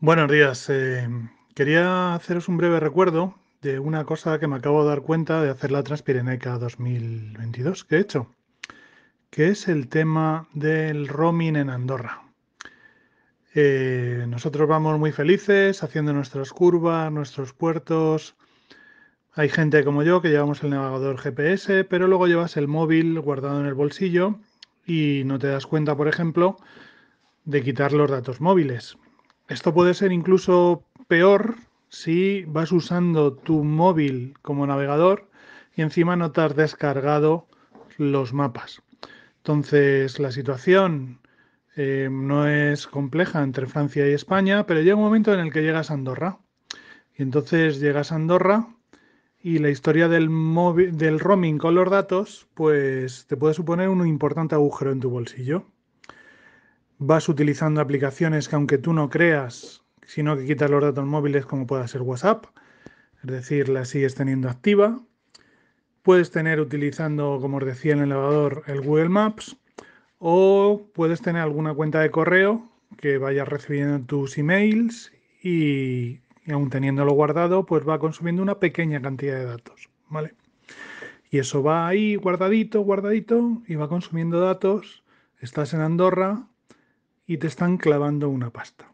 Buenos días. Eh, quería haceros un breve recuerdo de una cosa que me acabo de dar cuenta de hacer la Transpireneca 2022 que he hecho, que es el tema del roaming en Andorra. Eh, nosotros vamos muy felices haciendo nuestras curvas, nuestros puertos. Hay gente como yo que llevamos el navegador GPS, pero luego llevas el móvil guardado en el bolsillo y no te das cuenta, por ejemplo, de quitar los datos móviles. Esto puede ser incluso peor si vas usando tu móvil como navegador y encima no te has descargado los mapas. Entonces la situación eh, no es compleja entre Francia y España, pero llega un momento en el que llegas a Andorra. Y entonces llegas a Andorra y la historia del, del roaming con los datos, pues te puede suponer un importante agujero en tu bolsillo vas utilizando aplicaciones que aunque tú no creas, sino que quitas los datos móviles como pueda ser WhatsApp, es decir, la sigues teniendo activa. Puedes tener utilizando, como os decía en el elevador, el Google Maps o puedes tener alguna cuenta de correo que vayas recibiendo tus emails y, aún teniéndolo guardado, pues va consumiendo una pequeña cantidad de datos, ¿vale? Y eso va ahí guardadito, guardadito y va consumiendo datos. Estás en Andorra, y te están clavando una pasta.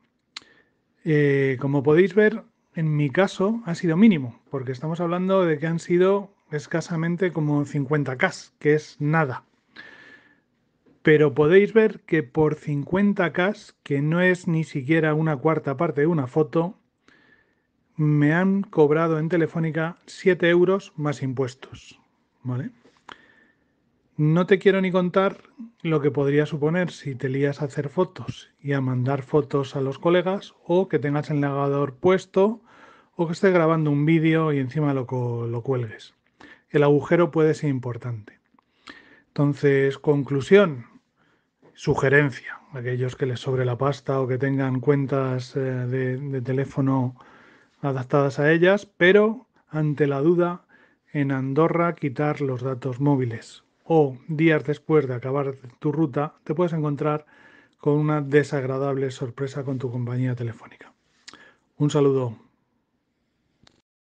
Eh, como podéis ver, en mi caso ha sido mínimo, porque estamos hablando de que han sido escasamente como 50k, que es nada. Pero podéis ver que por 50k, que no es ni siquiera una cuarta parte de una foto, me han cobrado en Telefónica 7 euros más impuestos. ¿Vale? No te quiero ni contar lo que podría suponer si te lías a hacer fotos y a mandar fotos a los colegas o que tengas el navegador puesto o que estés grabando un vídeo y encima lo, cuelgues. El agujero puede ser importante. Entonces, conclusión, sugerencia, aquellos que les sobre la pasta o que tengan cuentas eh, de teléfono adaptadas a ellas, pero ante la duda, en Andorra quitar los datos móviles, o días después de acabar tu ruta, te puedes encontrar con una desagradable sorpresa con tu compañía telefónica. Un saludo.